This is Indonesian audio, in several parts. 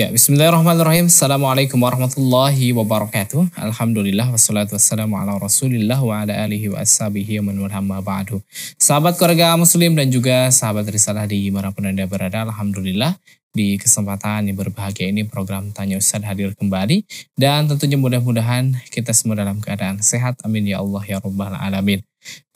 Ya, bismillahirrahmanirrahim. Assalamualaikum warahmatullahi wabarakatuh. Alhamdulillah wassalatu wassalamu ala Rasulillah wa ala alihi wa ashabihi wa man ba'du. Sahabat keluarga muslim dan juga sahabat risalah di mana pun Anda berada, alhamdulillah di kesempatan yang berbahagia ini program Tanya Ustaz hadir kembali dan tentunya mudah-mudahan kita semua dalam keadaan sehat. Amin ya Allah ya rabbal alamin.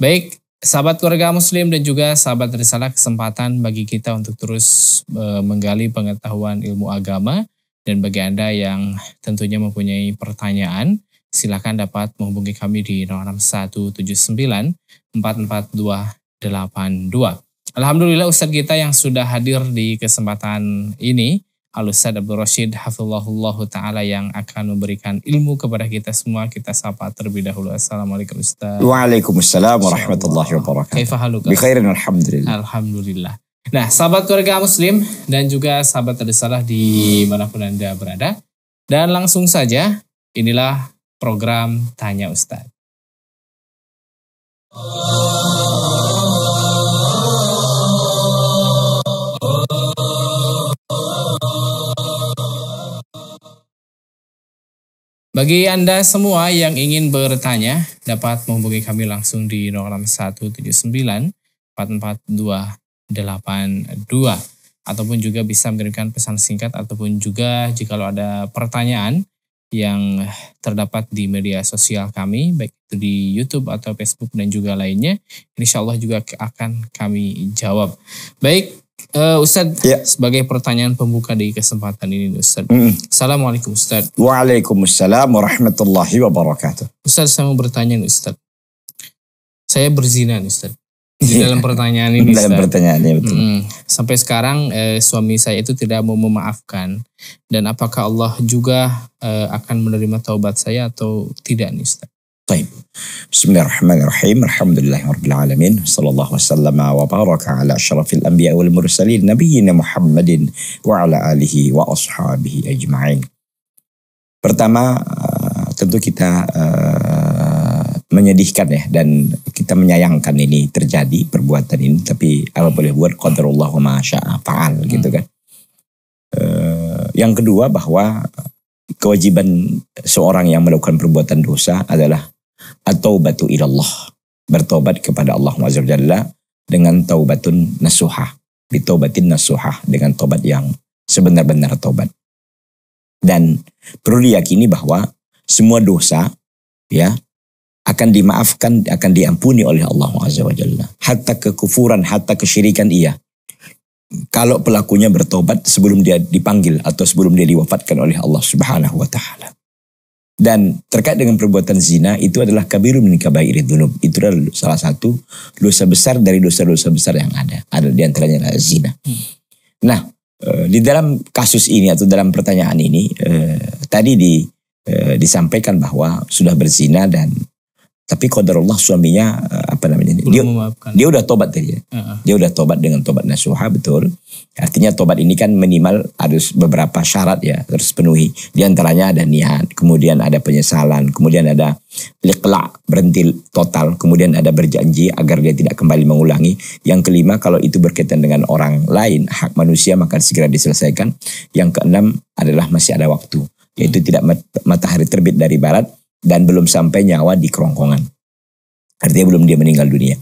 Baik, Sahabat keluarga muslim dan juga sahabat risalah kesempatan bagi kita untuk terus eh, menggali pengetahuan ilmu agama dan bagi Anda yang tentunya mempunyai pertanyaan silakan dapat menghubungi kami di delapan 44282. Alhamdulillah Ustadz kita yang sudah hadir di kesempatan ini Al-Ustaz Abdul Rashid Hafizullahullah Ta'ala yang akan memberikan ilmu kepada kita semua. Kita sapa terlebih dahulu. Assalamualaikum Ustaz. Waalaikumsalam warahmatullahi wabarakatuh. Kaifahaluka? Bikairin alhamdulillah. Alhamdulillah. Nah, sahabat keluarga muslim dan juga sahabat terdesalah di manapun Anda berada. Dan langsung saja, inilah program Tanya Ustaz. Oh. Bagi Anda semua yang ingin bertanya, dapat menghubungi kami langsung di 06179 44282 ataupun juga bisa mengirimkan pesan singkat ataupun juga jika ada pertanyaan yang terdapat di media sosial kami baik itu di YouTube atau Facebook dan juga lainnya insya Allah juga akan kami jawab baik Uh, eh, Ustadz, ya. sebagai pertanyaan pembuka di kesempatan ini Ustadz. Mm. Assalamualaikum Ustadz. Waalaikumsalam warahmatullahi wabarakatuh. Ustadz saya mau bertanya Ustadz. Saya berzina Ustadz. Di iya. dalam pertanyaan ini Dalam pertanyaan ini betul. Mm. Sampai sekarang eh, suami saya itu tidak mau memaafkan. Dan apakah Allah juga eh, akan menerima taubat saya atau tidak nih Ustadz? Baik. Bismillahirrahmanirrahim. Alhamdulillahirrahmanirrahim. Sallallahu wasallam wa baraka ala syarafil anbiya wal mursalin nabiyina Muhammadin wa ala alihi wa ashabihi ajma'in. Pertama, eh, tentu kita eh, menyedihkan ya dan kita menyayangkan ini terjadi perbuatan ini tapi apa boleh buat qadarullah wa fa'al hmm. gitu kan. Eh, yang kedua bahwa kewajiban seorang yang melakukan perbuatan dosa adalah atau batu ilallah bertobat kepada Allah Jalla dengan taubatun nasuha bitobatin nasuha dengan tobat yang sebenar-benar tobat dan perlu diyakini bahwa semua dosa ya akan dimaafkan akan diampuni oleh Allah Jalla hatta kekufuran hatta kesyirikan iya kalau pelakunya bertobat sebelum dia dipanggil atau sebelum dia diwafatkan oleh Allah Subhanahu wa taala dan terkait dengan perbuatan zina itu adalah kabiru bayi dunub. Itu adalah salah satu dosa besar dari dosa-dosa besar yang ada. Ada di antaranya adalah zina. Hmm. Nah, eh, di dalam kasus ini atau dalam pertanyaan ini eh, tadi di eh, disampaikan bahwa sudah berzina dan tapi kau Allah suaminya eh, apa namanya Belum dia memaafkan. dia udah tobat tadi ya. Uh-huh. Dia udah tobat dengan tobat nasuha betul. Artinya tobat ini kan minimal harus beberapa syarat ya harus penuhi. Di antaranya ada niat, kemudian ada penyesalan, kemudian ada liqla berhenti total, kemudian ada berjanji agar dia tidak kembali mengulangi. Yang kelima kalau itu berkaitan dengan orang lain, hak manusia maka segera diselesaikan. Yang keenam adalah masih ada waktu, yaitu hmm. tidak matahari terbit dari barat dan belum sampai nyawa di kerongkongan. Artinya belum dia meninggal dunia.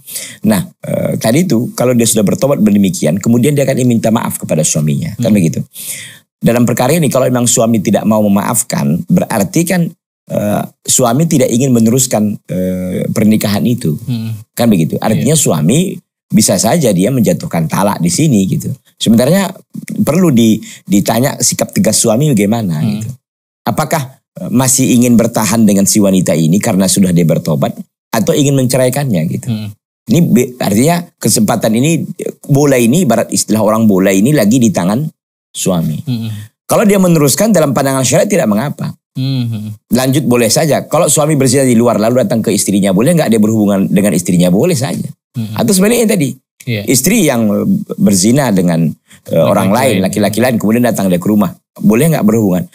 Nah, e, tadi itu kalau dia sudah bertobat berdemikian, kemudian dia akan minta maaf kepada suaminya. Kan hmm. Kan begitu. Dalam perkara ini kalau memang suami tidak mau memaafkan, berarti kan e, suami tidak ingin meneruskan e, pernikahan itu. Hmm. Kan begitu. Iya. Artinya yeah. suami bisa saja dia menjatuhkan talak di sini gitu. Sebenarnya perlu ditanya sikap tegas suami bagaimana hmm. gitu. Apakah masih ingin bertahan dengan si wanita ini karena sudah dia bertobat atau ingin menceraikannya gitu. Hmm. Ini artinya kesempatan ini bola ini barat istilah orang bola ini lagi di tangan suami. Hmm. Kalau dia meneruskan dalam pandangan syariat tidak mengapa. Hmm. Lanjut boleh saja. Kalau suami berzina di luar lalu datang ke istrinya boleh nggak dia berhubungan dengan istrinya boleh saja. Hmm. Atau sebaliknya tadi yeah. istri yang berzina dengan uh, orang lain laki-laki lain kemudian datang dia ke rumah boleh nggak berhubungan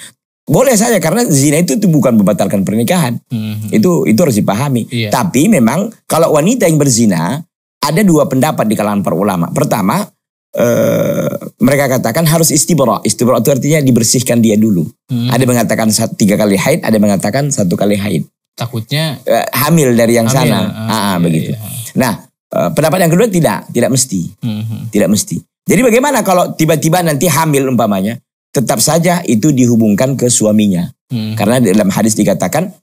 boleh saja karena zina itu, itu bukan membatalkan pernikahan. Mm-hmm. Itu itu harus dipahami. yeah. Tapi memang kalau wanita yang berzina ada dua pendapat di kalangan para ulama. Pertama, eh, mereka katakan harus istibro, istibro itu artinya dibersihkan dia dulu. Mm-hmm. Ada mengatakan satu, tiga kali haid, ada mengatakan satu kali haid. Takutnya eh, hamil dari yang hamil, sana. Uh, ah, iya, begitu. Iya, iya. Nah, eh, pendapat yang kedua tidak, tidak mesti. Mm-hmm. Tidak mesti. Jadi bagaimana kalau tiba-tiba nanti hamil umpamanya, tetap saja itu dihubungkan ke suaminya. Hmm. Karena dalam hadis dikatakan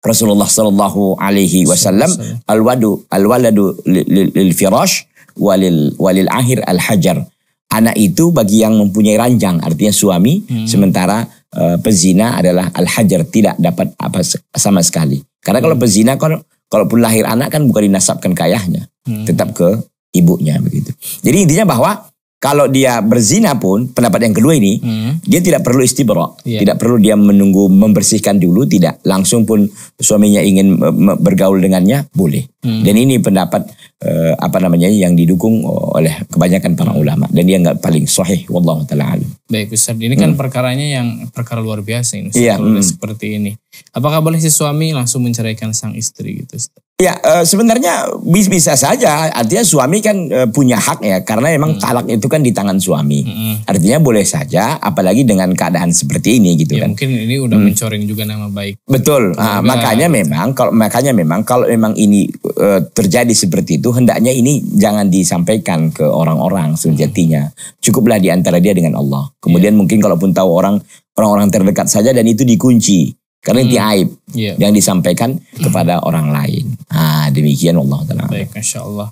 Rasulullah Shallallahu Alaihi Wasallam al wadu al waladu lil firash walil walil akhir al hajar. Anak itu bagi yang mempunyai ranjang, artinya suami, hmm. sementara uh, pezina adalah al hajar tidak dapat apa sama sekali. Karena kalau hmm. pezina kalau kalaupun lahir anak kan bukan dinasabkan ke ayahnya, hmm. tetap ke ibunya begitu. Jadi intinya bahwa kalau dia berzina pun pendapat yang kedua ini hmm. dia tidak perlu istibro yeah. tidak perlu dia menunggu membersihkan dulu tidak langsung pun suaminya ingin bergaul dengannya boleh hmm. dan ini pendapat eh, apa namanya yang didukung oleh kebanyakan para hmm. ulama dan dia nggak paling sahih wallahu taala baik Ustaz ini kan hmm. perkaranya yang perkara luar biasa ini yeah. hmm. seperti ini apakah boleh si suami langsung menceraikan sang istri gitu Ustaz Ya e, sebenarnya bis bisa saja artinya suami kan e, punya hak ya karena memang hmm. talak itu kan di tangan suami hmm. artinya boleh saja apalagi dengan keadaan seperti ini gitu ya, kan mungkin ini udah hmm. mencoreng juga nama baik betul nah, makanya memang kalau makanya memang kalau memang ini e, terjadi seperti itu hendaknya ini jangan disampaikan ke orang-orang sejatinya hmm. cukuplah diantara dia dengan Allah kemudian yeah. mungkin kalaupun tahu orang orang-orang terdekat saja dan itu dikunci karena hmm. itu aib yeah. yang disampaikan hmm. kepada orang lain. Nah, demikian Allah taala. Baik, Masya Allah.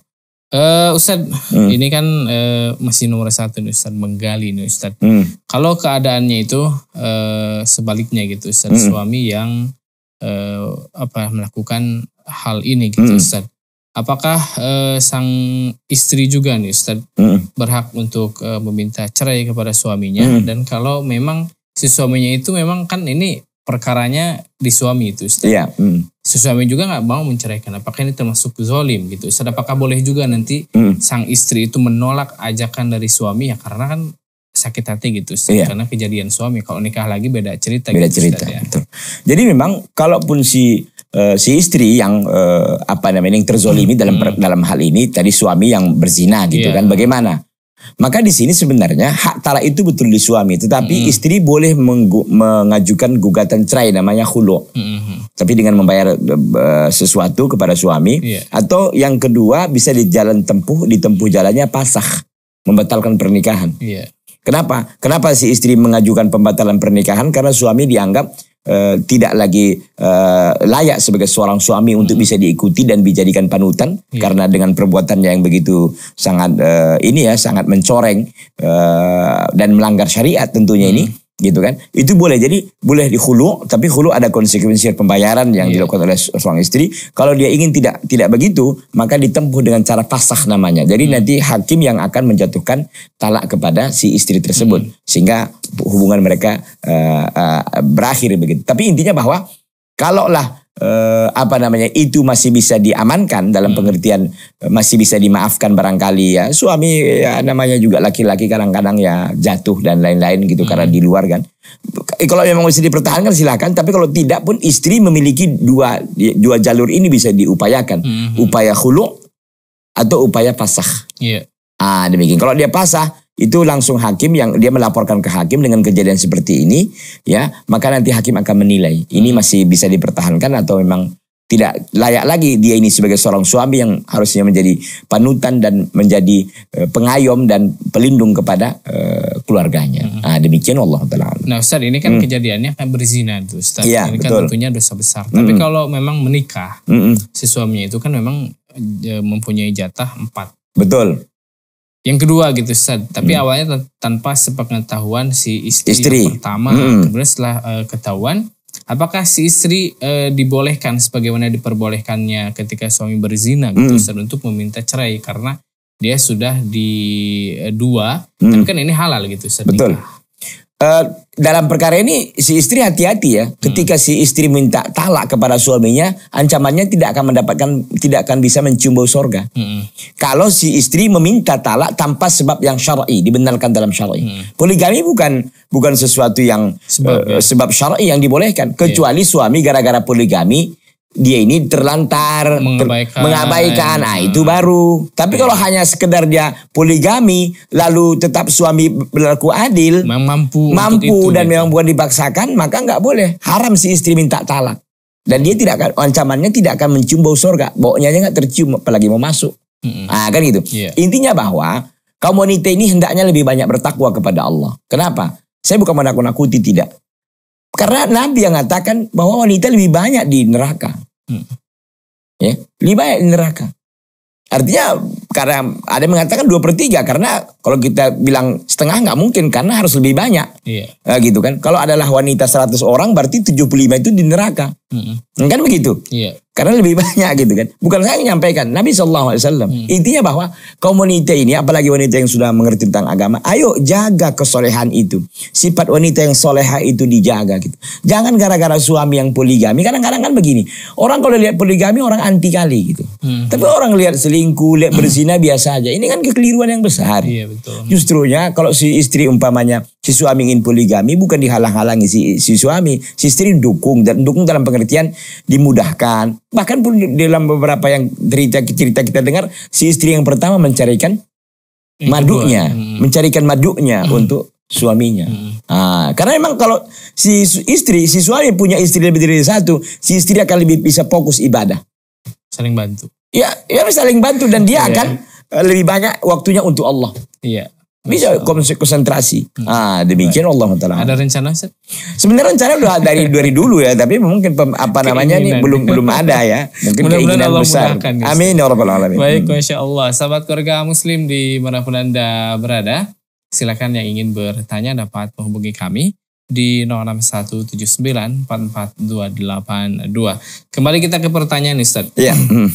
Uh, eh, Ustad, hmm. ini kan uh, masih nomor satu nih Ustad menggali nih Ustad. Hmm. Kalau keadaannya itu uh, sebaliknya gitu Ustad hmm. suami yang uh, apa melakukan hal ini gitu hmm. Ustad. Apakah uh, sang istri juga nih Ustad, hmm. berhak untuk uh, meminta cerai kepada suaminya hmm. dan kalau memang si suaminya itu memang kan ini perkaranya di suami itu Ustaz. Iya. Mm. Suami juga nggak mau menceraikan. Apakah ini termasuk zolim gitu? Ustaz, apakah boleh juga nanti mm. sang istri itu menolak ajakan dari suami ya karena kan sakit hati gitu Ustaz. Iya. Karena kejadian suami kalau nikah lagi beda cerita beda gitu, cerita Ustaz, ya. betul. Jadi memang kalaupun si uh, si istri yang uh, apa namanya yang terzolimi hmm. dalam dalam hal ini tadi suami yang berzina gitu yeah. kan bagaimana? Maka di sini sebenarnya hak talak itu betul di suami, tetapi hmm. istri boleh mengajukan gugatan cerai namanya hulu. Hmm. Tapi dengan membayar uh, sesuatu kepada suami yeah. atau yang kedua bisa di jalan tempuh ditempuh jalannya pasah, membatalkan pernikahan. Yeah. Kenapa? Kenapa si istri mengajukan pembatalan pernikahan karena suami dianggap Eh, tidak lagi uh, layak sebagai seorang suami untuk hmm. bisa diikuti dan dijadikan panutan yeah. karena dengan perbuatannya yang begitu sangat uh, ini ya sangat mencoreng uh, dan melanggar syariat tentunya hmm. ini gitu kan itu boleh jadi boleh dihulu tapi hulu ada konsekuensi pembayaran yang yeah. dilakukan oleh seorang istri kalau dia ingin tidak tidak begitu maka ditempuh dengan cara pasah namanya jadi hmm. nanti hakim yang akan menjatuhkan talak kepada si istri tersebut hmm. sehingga hubungan mereka uh, uh, berakhir begitu. Tapi intinya bahwa kalaulah uh, apa namanya itu masih bisa diamankan dalam hmm. pengertian masih bisa dimaafkan barangkali ya suami ya namanya juga laki-laki kadang-kadang ya jatuh dan lain-lain gitu hmm. karena di luar kan kalau memang bisa dipertahankan silahkan tapi kalau tidak pun istri memiliki dua dua jalur ini bisa diupayakan hmm. upaya hulu atau upaya pasah yeah. ah demikian kalau dia pasah itu langsung hakim yang dia melaporkan ke hakim dengan kejadian seperti ini ya maka nanti hakim akan menilai ini hmm. masih bisa dipertahankan atau memang tidak layak lagi dia ini sebagai seorang suami yang harusnya menjadi panutan dan menjadi eh, pengayom dan pelindung kepada eh, keluarganya. Hmm. Nah, demikian Allah taala. Nah, Ustaz ini kan hmm. kejadiannya kan berzina tuh Ustaz. Ya, ini kan betul. kan tentunya dosa besar. Hmm. Tapi kalau memang menikah, hmm. si suaminya itu kan memang eh, mempunyai jatah empat Betul yang kedua gitu Ustaz. Tapi hmm. awalnya tanpa sepengetahuan si istri, istri. pertama, hmm. kemudian setelah uh, ketahuan apakah si istri uh, dibolehkan sebagaimana diperbolehkannya ketika suami berzina gitu hmm. set untuk meminta cerai karena dia sudah di uh, dua, hmm. tapi kan ini halal gitu Ustaz. Betul. Nikah. Eh, dalam perkara ini si istri hati-hati ya. Ketika hmm. si istri minta talak kepada suaminya, ancamannya tidak akan mendapatkan, tidak akan bisa mencium bau sorga. Hmm. Kalau si istri meminta talak tanpa sebab yang syar'i dibenarkan dalam syar'i. Hmm. Poligami bukan bukan sesuatu yang sebab, uh, ya. sebab syar'i yang dibolehkan. Kecuali yeah. suami gara-gara poligami dia ini terlantar, mengabaikan. Ter, mengabaikan. Nah, itu baru. Tapi iya. kalau hanya sekedar dia poligami lalu tetap suami berlaku adil, memang mampu mampu dan gitu. memang bukan dipaksakan, maka nggak boleh. Haram si istri minta talak. Dan dia tidak akan ancamannya tidak akan mencium bau surga. Baunya aja nggak tercium apalagi mau masuk. Ah -hmm. Nah, kan gitu. ya. Intinya bahwa kaum wanita ini hendaknya lebih banyak bertakwa kepada Allah. Kenapa? Saya bukan menakut-nakuti tidak. Karena Nabi yang mengatakan bahwa wanita lebih banyak di neraka. Hmm. Ya, lima neraka. Artinya karena ada yang mengatakan dua per tiga karena kalau kita bilang setengah nggak mungkin karena harus lebih banyak, iya. nah, gitu kan? Kalau adalah wanita 100 orang berarti 75 itu di neraka, mm -hmm. kan begitu? Iya. Karena lebih banyak gitu kan. Bukan saya yang menyampaikan. Nabi Shallallahu Alaihi Hmm. Intinya bahwa komunitas ini, apalagi wanita yang sudah mengerti tentang agama, ayo jaga kesolehan itu. Sifat wanita yang soleha itu dijaga gitu. Jangan gara-gara suami yang poligami. Kadang-kadang kan begini. Orang kalau lihat poligami orang anti kali gitu. Hmm. Tapi orang lihat selingkuh, lihat hmm. berzina biasa aja. Ini kan kekeliruan yang besar. Iya betul. Justrunya kalau si istri umpamanya si suami ingin poligami bukan dihalang-halangi si, si suami. Si istri dukung dan dukung dalam pengertian dimudahkan Bahkan pun dalam beberapa yang cerita-cerita kita dengar, si istri yang pertama mencarikan hmm. madunya, hmm. mencarikan madunya hmm. untuk suaminya. Hmm. ah, karena memang kalau si istri, si suami punya istri lebih dari satu, si istri akan lebih bisa fokus ibadah. Saling bantu. Ya, ya saling bantu dan dia yeah. akan eh, lebih banyak waktunya untuk Allah. Iya. Yeah. Bisa konsentrasi. Hmm. Ah, demikian Allah taala. Ada rencana Seth? Sebenarnya rencana udah dari dari dulu ya, tapi mungkin apa namanya nih belum belum ada ya. Mungkin Mudah keinginan Allah besar. Mudahkan, Amin ya rabbal alamin. Baik, hmm. masya Allah. Sahabat keluarga muslim di manapun Anda berada, silakan yang ingin bertanya dapat menghubungi kami di 0617944282. Kembali kita ke pertanyaan nih, Ustaz. Iya. Hmm.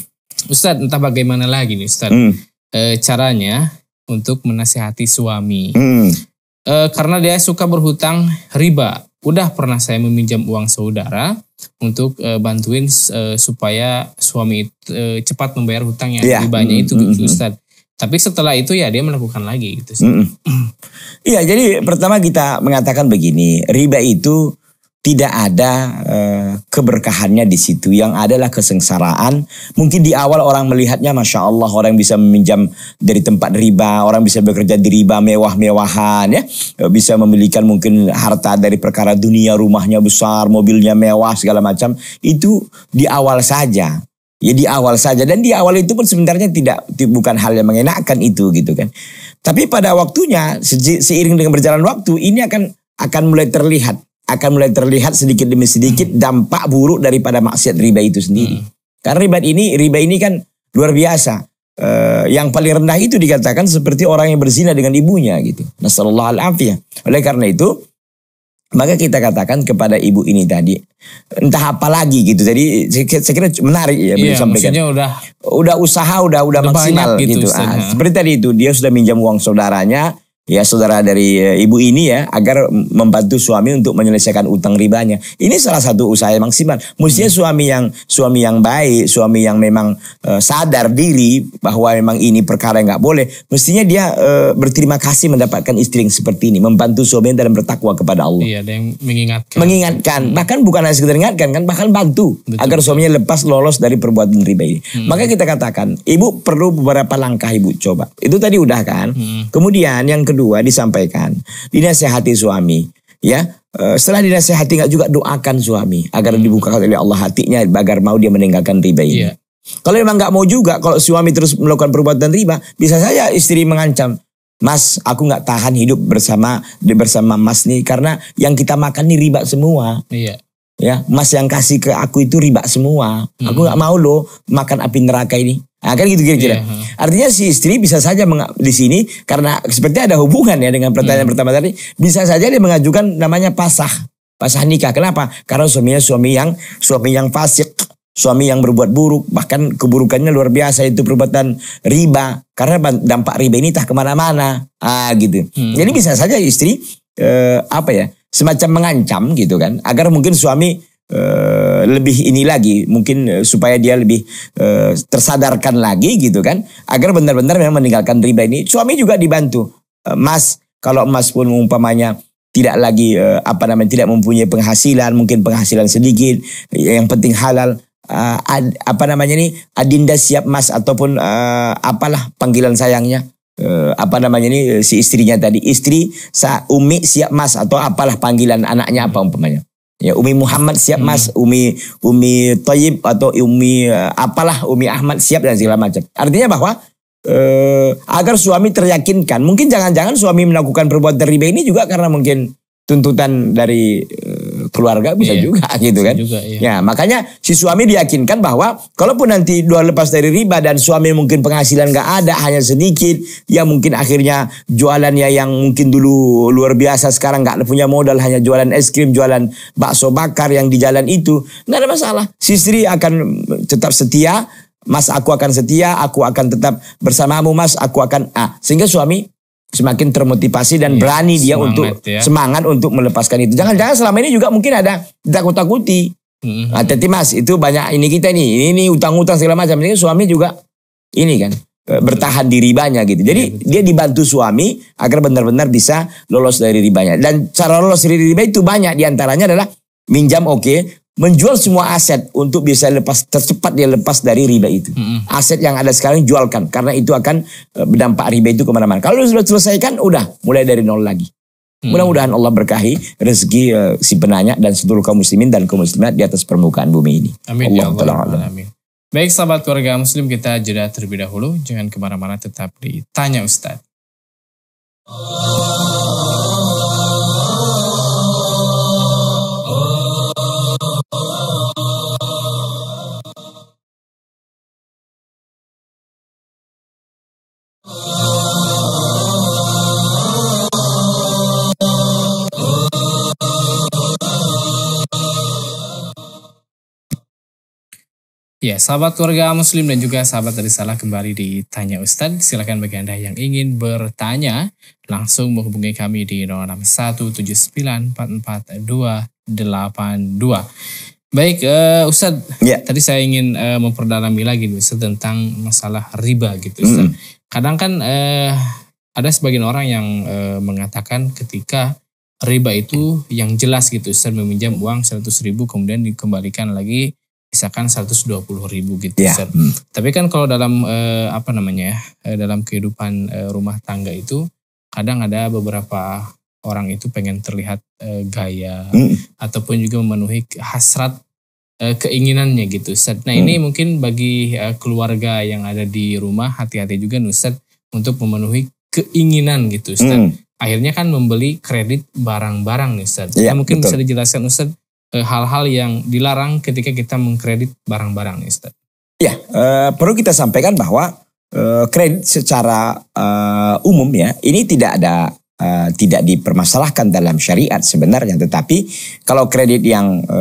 Ustaz, entah bagaimana lagi nih, Ustaz. Hmm. E, caranya untuk menasihati suami. Hmm. E, karena dia suka berhutang riba. Udah pernah saya meminjam uang saudara untuk e, bantuin e, supaya suami e, cepat membayar hutangnya yeah. ribanya hmm, itu mm -hmm. gitu, hmm. Tapi setelah itu ya dia melakukan lagi gitu. Hmm, iya, mm jadi pertama kita mengatakan begini, riba itu tidak ada e, keberkahannya di situ. Yang adalah kesengsaraan. Mungkin di awal orang melihatnya, masya Allah, orang bisa meminjam dari tempat riba, orang bisa bekerja di riba mewah-mewahan, ya, bisa memiliki mungkin harta dari perkara dunia, rumahnya besar, mobilnya mewah, segala macam. Itu di awal saja. Ya di awal saja dan di awal itu pun sebenarnya tidak bukan hal yang mengenakan itu gitu kan. Tapi pada waktunya seiring dengan berjalan waktu ini akan akan mulai terlihat akan mulai terlihat sedikit demi sedikit hmm. dampak buruk daripada maksiat riba itu sendiri. Hmm. Karena riba ini riba ini kan luar biasa. E, yang paling rendah itu dikatakan seperti orang yang berzina dengan ibunya gitu. al -afiyah. Oleh karena itu maka kita katakan kepada ibu ini tadi entah apa lagi gitu. Jadi saya kira menarik ya beliau iya, sampaikan. udah udah usaha udah udah, udah maksimal gitu. gitu ah, ya. seperti tadi itu dia sudah minjam uang saudaranya ya saudara dari eh, ibu ini ya agar membantu suami untuk menyelesaikan utang ribanya. Ini salah satu usaha yang maksimal. Mestinya hmm. suami yang suami yang baik, suami yang memang e, sadar diri bahwa memang ini perkara yang nggak boleh, mestinya dia e, berterima kasih mendapatkan istri yang seperti ini, membantu suami dalam bertakwa kepada Allah. Iya, ada yang mengingatkan. Mengingatkan, hmm. bahkan bukan hanya sekedar ingatkan kan, bahkan bantu Betul. agar suaminya lepas lolos dari perbuatan riba ini. Hmm. Maka kita katakan, ibu perlu beberapa langkah ibu coba. Itu tadi udah kan. Hmm. Kemudian yang kedua kedua disampaikan, dinasehati suami, ya. Eh, setelah dinasehati nggak juga doakan suami agar hmm. dibuka oleh Allah hatinya agar mau dia meninggalkan riba ini. Yeah. Kalau memang nggak mau juga, kalau suami terus melakukan perbuatan riba, bisa saja istri mengancam, Mas, aku nggak tahan hidup bersama bersama Mas nih karena yang kita makan nih riba semua. Iya. Ya, Mas yang kasih ke aku itu riba semua. Hmm. Aku nggak mau loh makan api neraka ini. Nah, kan gitu kira-kira. Yeah. Iya. Artinya si istri bisa saja di sini karena seperti ada hubungan ya dengan pertanyaan yeah. pertama tadi, bisa saja dia mengajukan namanya pasah, pasah nikah. Kenapa? Karena suaminya suami yang suami yang fasik, suami yang berbuat buruk, bahkan keburukannya luar biasa itu perbuatan riba. Karena dampak riba ini tak kemana-mana, ah gitu. Hmm. Jadi bisa saja istri eh, apa ya semacam mengancam gitu kan, agar mungkin suami Eh, lebih ini lagi mungkin eh, supaya dia lebih uh, tersadarkan lagi gitu kan agar benar-benar memang meninggalkan riba ini suami juga dibantu uh, mas kalau mas pun umpamanya tidak lagi uh, apa namanya tidak mempunyai penghasilan mungkin penghasilan sedikit yang penting halal uh, ad, apa namanya ini adinda siap mas ataupun uh, apalah panggilan sayangnya uh, apa namanya ini si istrinya tadi istri sa umi siap mas atau apalah panggilan anaknya apa umpamanya Ya, Umi Muhammad siap hmm. Mas, Umi Umi Toyib atau Umi eh, apalah Umi Ahmad siap dan segala macam. Artinya bahwa eh, agar suami teryakinkan. Mungkin jangan-jangan suami melakukan perbuatan riba ini juga karena mungkin tuntutan dari eh, keluarga bisa iya, juga gitu kan. Juga, iya. Ya makanya si suami diyakinkan bahwa kalaupun nanti dua lepas dari riba dan suami mungkin penghasilan gak ada hanya sedikit, ya mungkin akhirnya jualannya yang mungkin dulu luar biasa sekarang gak punya modal hanya jualan es krim, jualan bakso bakar yang di jalan itu nggak ada masalah. Si istri akan tetap setia Mas aku akan setia, aku akan tetap bersamamu mas, aku akan Ah. Sehingga suami semakin termotivasi dan iya, berani dia semangat untuk ya. semangat untuk melepaskan itu. Jangan-jangan selama ini juga mungkin ada takut-takuti. Mm -hmm. Nah, teti mas itu banyak ini kita nih, ini, ini utang-utang segala macam. Ini suami juga ini kan e, bertahan di ribanya gitu. Jadi iya, dia dibantu suami agar benar-benar bisa lolos dari ribanya. Dan cara lolos dari riba itu banyak diantaranya adalah minjam oke, okay, menjual semua aset untuk bisa lepas tercepat dia lepas dari riba itu. -hmm. Aset yang ada sekarang jualkan karena itu akan eh, berdampak riba itu kemana-mana. Kalau sudah selesaikan, udah mulai dari nol lagi. Hmm. Mudah-mudahan Allah berkahi rezeki uh, si penanya dan seluruh kaum muslimin dan kaum muslimat di atas permukaan bumi ini. Amin ya Allah ya Allah. Allah. Amin. Baik sahabat keluarga muslim kita jeda terlebih dahulu. Jangan kemana-mana tetap ditanya Ustadz. Oh. Ya, sahabat keluarga muslim dan juga sahabat dari salah kembali di Tanya Ustadz. Silakan bagi Anda yang ingin bertanya, langsung menghubungi kami di 0617944282. Baik, uh, Ustadz. Ya. Tadi saya ingin uh, memperdalami lagi Ustadz tentang masalah riba gitu Ustadz. Mm. Kadang kan uh, ada sebagian orang yang uh, mengatakan ketika riba itu yang jelas gitu Ustadz meminjam uang 100 ribu kemudian dikembalikan lagi misalkan 120 ribu gitu. Yeah. Hmm. Tapi kan kalau dalam eh, apa namanya ya, eh, dalam kehidupan eh, rumah tangga itu kadang ada beberapa orang itu pengen terlihat eh, gaya hmm. ataupun juga memenuhi hasrat eh, keinginannya gitu. Ustaz. Nah, hmm. ini mungkin bagi eh, keluarga yang ada di rumah hati-hati juga Ustaz untuk memenuhi keinginan gitu Ustaz. Hmm. Akhirnya kan membeli kredit barang-barang nih Ustaz. Ya, nah, mungkin betul. bisa dijelaskan Ustaz Eh, hal-hal yang dilarang ketika kita mengkredit barang-barang Ustaz. Ya, e, perlu kita sampaikan bahwa e, kredit secara e, umum ya, ini tidak ada e, tidak dipermasalahkan dalam syariat sebenarnya, tetapi kalau kredit yang e,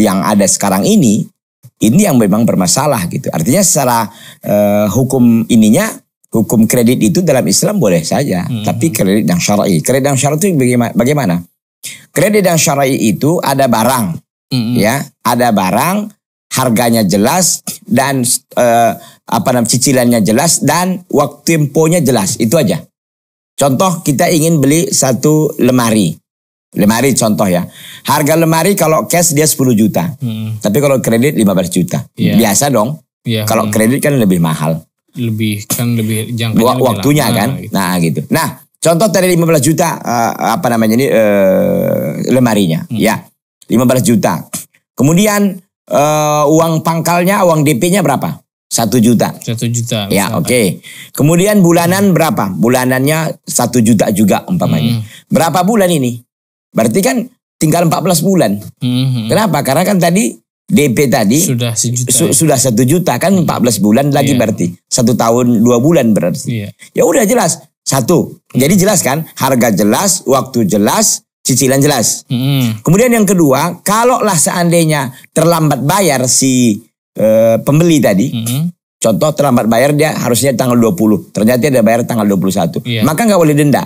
yang ada sekarang ini ini yang memang bermasalah gitu. Artinya secara e, hukum ininya hukum kredit itu dalam Islam boleh saja, hmm. tapi kredit yang syar'i. Kredit yang syar'i itu bagaimana? Kredit yang syar'i itu ada barang, mm-hmm. ya, ada barang, harganya jelas dan eh, apa namanya cicilannya jelas dan waktu temponya jelas, itu aja. Contoh kita ingin beli satu lemari. Lemari contoh ya. Harga lemari kalau cash dia 10 juta. Hmm. Tapi kalau kredit 15 juta. Yeah. Biasa dong. Yeah. Kalau iya. kredit kan lebih mahal. Lebih kan lebih jangka waktunya lebih kan. Gitu. Nah gitu. Nah, Contoh tadi 15 juta uh, apa namanya ini uh, lemarinya, hmm. ya 15 juta. Kemudian uh, uang pangkalnya, uang DP-nya berapa? Satu juta. Satu juta. Ya oke. Okay. Kemudian bulanan hmm. berapa? Bulanannya satu juta juga umpamanya. Hmm. Berapa bulan ini? Berarti kan tinggal 14 bulan. Hmm, hmm. Kenapa? Karena kan tadi DP tadi sudah sejuta, su ya? sudah satu juta kan 14 hmm. bulan lagi yeah. berarti satu tahun dua bulan berarti. Yeah. Ya udah jelas satu. Jadi jelas kan? Harga jelas, waktu jelas, cicilan jelas. Hmm. Kemudian yang kedua, kalaulah seandainya terlambat bayar si e, pembeli tadi. Hmm. Contoh terlambat bayar dia harusnya tanggal 20. Ternyata dia bayar tanggal 21. Yeah. Iya. Maka nggak boleh denda.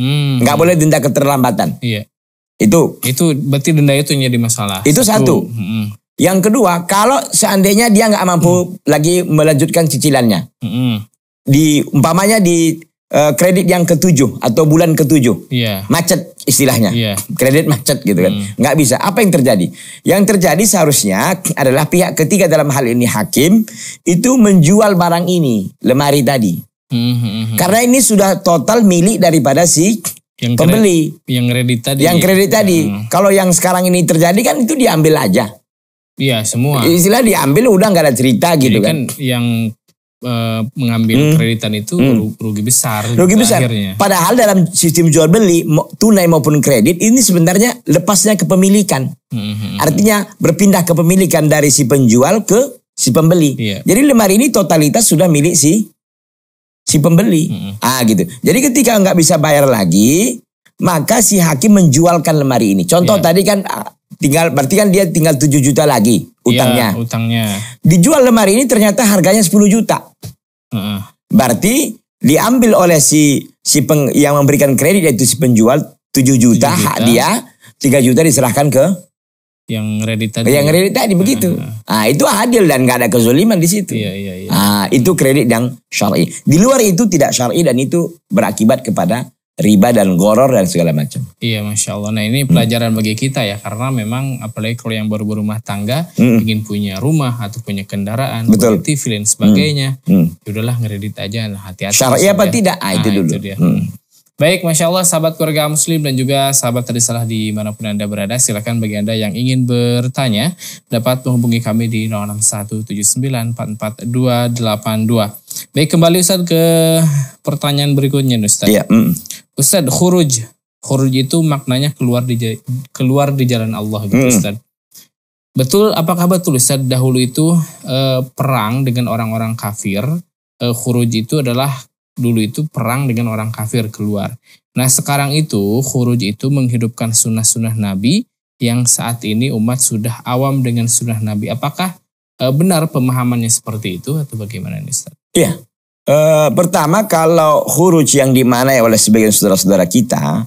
Hmm. Nggak boleh denda keterlambatan. Yeah. Itu. Itu berarti denda itu yang jadi masalah. Itu satu. satu. Hmm. Yang kedua, kalau seandainya dia nggak mampu hmm. lagi melanjutkan cicilannya, hmm. di umpamanya di Eh, kredit yang ketujuh atau bulan ketujuh. Yeah. Macet istilahnya. Yeah. Kredit macet gitu kan. mm. Nggak bisa. Apa yang terjadi? Yang terjadi seharusnya adalah pihak ketiga dalam hal ini hakim itu menjual barang ini, lemari tadi. mm hmm, Karena ini sudah total milik daripada si yang kredit, pembeli. Yang kredit tadi. Yang kredit tadi. mm. Kalau yang sekarang ini terjadi kan itu diambil aja. Iya semua. Istilah diambil udah nggak ada cerita gitu Jadi gitu kan. kan. Yang Eh, mengambil hmm. kreditan itu hmm. rugi besar. Gitu rugi gitu, besar. Akhirnya. Padahal dalam sistem jual beli tunai maupun kredit ini sebenarnya lepasnya kepemilikan. Hmm. Artinya berpindah kepemilikan dari si penjual ke si pembeli. Yeah. Jadi lemari ini totalitas sudah milik si si pembeli. Hmm. Ah gitu. Jadi ketika nggak bisa bayar lagi, maka si hakim menjualkan lemari ini. Contoh yeah. tadi kan ah, Tinggal berarti kan dia tinggal 7 juta lagi utangnya. Ya, utangnya. Dijual lemari ini ternyata harganya 10 juta. Uh. Berarti diambil oleh si si peng, yang memberikan kredit yaitu si penjual 7 juta, 7 juta. hak dia, 3 juta diserahkan ke yang kredit tadi. Yang kredit tadi uh, begitu. Ah, itu adil dan nggak ada kezoliman di situ. Iya, iya, iya. Ah, itu kredit yang syar'i. Di luar itu tidak syar'i dan itu berakibat kepada riba dan goror dan segala macam. Iya, masya Allah. Nah ini hmm. pelajaran hmm. bagi kita ya, karena memang apalagi kalau yang baru berumah tangga hmm. ingin punya rumah atau punya kendaraan, Betul. TV dan hmm. sebagainya, hmm. hmm. udahlah ngeredit aja, hati-hati. Syariah apa ya. tidak? Ah, nah, itu nah, dulu. Itu dia. Hmm. Baik, Masya Allah sahabat keluarga muslim dan juga sahabat mana pun Anda berada, silakan bagi Anda yang ingin bertanya dapat menghubungi kami di 0617944282. Baik, kembali Ustaz ke pertanyaan berikutnya Ustaz. Ya, Mm. Ustaz, khuruj. Khuruj itu maknanya keluar di keluar di jalan Allah gitu mm. Ustaz. Betul, apakah betul Ustaz dahulu itu eh, perang dengan orang-orang kafir, Eh, khuruj itu adalah dulu itu perang dengan orang kafir keluar. Nah sekarang itu khuruj itu menghidupkan sunnah-sunnah Nabi yang saat ini umat sudah awam dengan sunnah Nabi. Apakah e, benar pemahamannya seperti itu atau bagaimana nih Ustaz? Iya. E, pertama kalau khuruj yang dimanai oleh sebagian saudara-saudara kita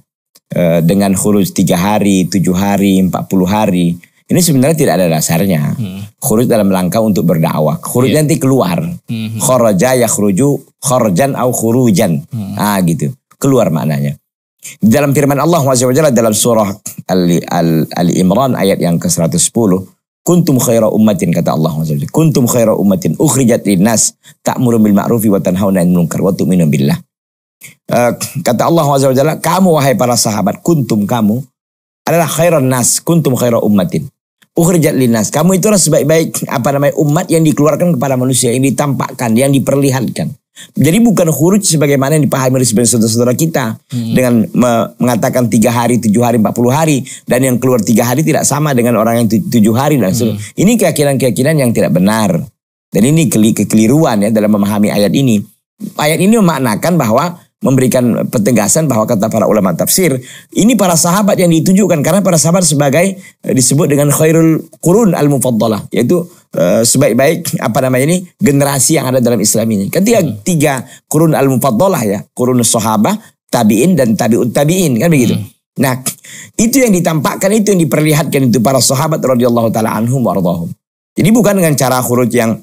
e, dengan khuruj tiga hari, tujuh hari, empat puluh hari ini sebenarnya tidak ada dasarnya. Hmm. Khuruj dalam langkah untuk berdakwah. Khuruj yeah. nanti keluar. Hmm. Khoroja ya khuruju khorjan au khurujan. Hmm. Ah gitu. Keluar maknanya. dalam firman Allah SWT dalam surah Ali, Al, Imran ayat yang ke-110. Kuntum khaira ummatin kata Allah SWT. Kuntum khaira ummatin ukhrijat linnas ta'murum bil ma'rufi wa tanhauna 'anil munkar wa tu'minu billah. Uh, kata Allah SWT, kamu wahai para sahabat, kuntum kamu adalah khairan nas, kuntum khaira ummatin. Ukhrijat linas. Kamu itu orang sebaik-baik apa namanya umat yang dikeluarkan kepada manusia, yang ditampakkan, yang diperlihatkan. Jadi bukan huruf sebagaimana yang dipahami oleh sebagian saudara-saudara kita hmm. dengan me mengatakan tiga hari, tujuh hari, empat puluh hari dan yang keluar tiga hari tidak sama dengan orang yang tujuh hari dan Hmm. Ini keyakinan-keyakinan yang tidak benar dan ini kekeliruan ya dalam memahami ayat ini. Ayat ini memaknakan bahwa memberikan petegasan bahwa kata para ulama tafsir ini para sahabat yang ditunjukkan karena para sahabat sebagai eh, disebut dengan khairul kurun al mufaddalah yaitu uh, sebaik-baik apa namanya ini generasi yang ada dalam Islam ini. ketiga tiga, hmm. tiga qurun al mufaddalah ya, kurun sahabat, tabi'in dan tabi'ut tabi'in kan begitu. Hmm. Nah, itu yang ditampakkan itu yang diperlihatkan itu para sahabat radhiyallahu taala anhum wa Jadi bukan dengan cara huruf yang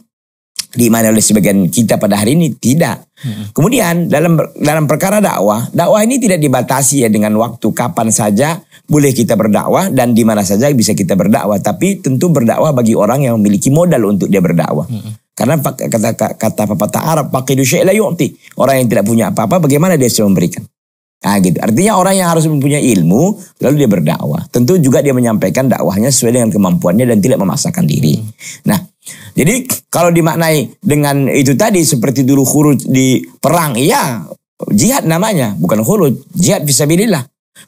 diimani oleh sebagian kita pada hari ini tidak. Hmm. Kemudian dalam dalam perkara dakwah, dakwah ini tidak dibatasi ya dengan waktu kapan saja boleh kita berdakwah dan di mana saja bisa kita berdakwah, tapi tentu berdakwah bagi orang yang memiliki modal untuk dia berdakwah. Hmm. Karena kata kata pepatah Arab pakai la yu'ti. Orang yang tidak punya apa-apa bagaimana dia bisa memberikan? Nah gitu. Artinya orang yang harus mempunyai ilmu lalu dia berdakwah. Tentu juga dia menyampaikan dakwahnya sesuai dengan kemampuannya dan tidak memaksakan diri. Hmm. Nah, jadi kalau dimaknai dengan itu tadi seperti dulu huruf di perang, iya jihad namanya, bukan huruf jihad bisa fisabilillah.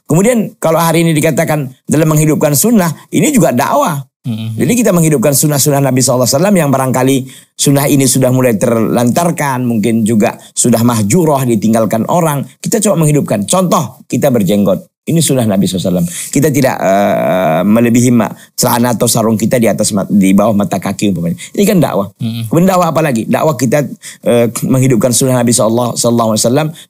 Kemudian kalau hari ini dikatakan dalam menghidupkan sunnah, ini juga dakwah. Mm-hmm. Jadi kita menghidupkan sunnah-sunnah Nabi SAW yang barangkali sunnah ini sudah mulai terlantarkan, mungkin juga sudah mahjuroh ditinggalkan orang. Kita coba menghidupkan. Contoh, kita berjenggot. Ini sunnah Nabi SAW. Kita tidak uh, melebihi mak, celana atau sarung kita di atas di bawah mata kaki umpamanya. Ini kan dakwah. Hmm. Kemudian dakwah apa lagi? Dakwah kita uh, menghidupkan sunnah Nabi SAW